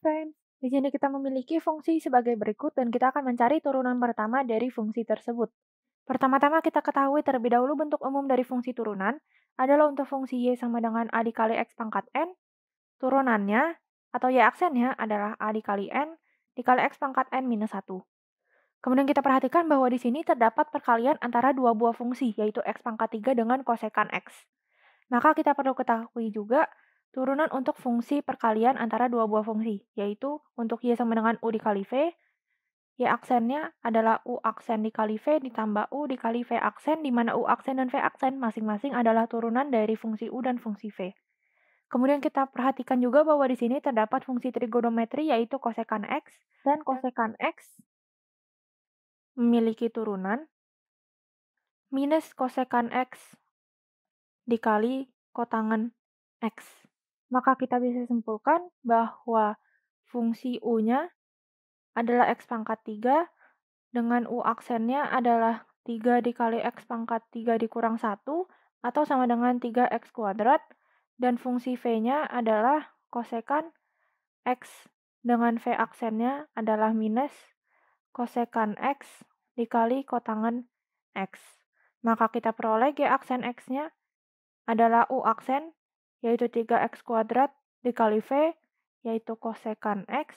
friends. Di sini kita memiliki fungsi sebagai berikut dan kita akan mencari turunan pertama dari fungsi tersebut. Pertama-tama kita ketahui terlebih dahulu bentuk umum dari fungsi turunan adalah untuk fungsi Y sama dengan A dikali X pangkat N. Turunannya atau Y aksennya adalah A dikali N dikali X pangkat N minus 1. Kemudian kita perhatikan bahwa di sini terdapat perkalian antara dua buah fungsi, yaitu X pangkat 3 dengan kosekan X. Maka kita perlu ketahui juga Turunan untuk fungsi perkalian antara dua buah fungsi, yaitu untuk Y sama dengan U dikali V, Y aksennya adalah U aksen dikali V ditambah U dikali V aksen, di mana U aksen dan V aksen masing-masing adalah turunan dari fungsi U dan fungsi V. Kemudian kita perhatikan juga bahwa di sini terdapat fungsi trigonometri yaitu kosekan X, dan kosekan X memiliki turunan minus kosekan X dikali kotangan X maka kita bisa simpulkan bahwa fungsi U-nya adalah X pangkat 3 dengan U aksennya adalah 3 dikali X pangkat 3 dikurang 1 atau sama dengan 3X kuadrat dan fungsi V-nya adalah kosekan X dengan V aksennya adalah minus kosekan X dikali kotangan X. Maka kita peroleh G aksen X-nya adalah U aksen yaitu 3x kuadrat dikali V, yaitu kosekan X,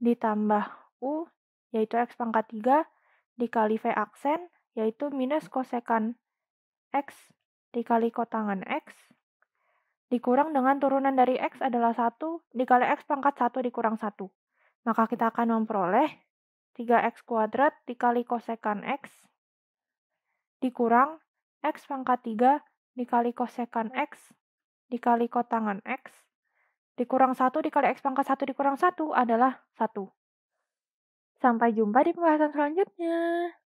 ditambah U, yaitu X pangkat 3, dikali V aksen, yaitu minus kosekan X dikali kotangan X, dikurang dengan turunan dari X adalah 1, dikali X pangkat 1 dikurang 1. Maka kita akan memperoleh 3x kuadrat dikali kosekan x dikurang x pangkat 3 dikali kosekan x dikali kotangan X dikurang 1 dikali X pangkat 1 dikurang 1 adalah 1. Sampai jumpa di pembahasan selanjutnya.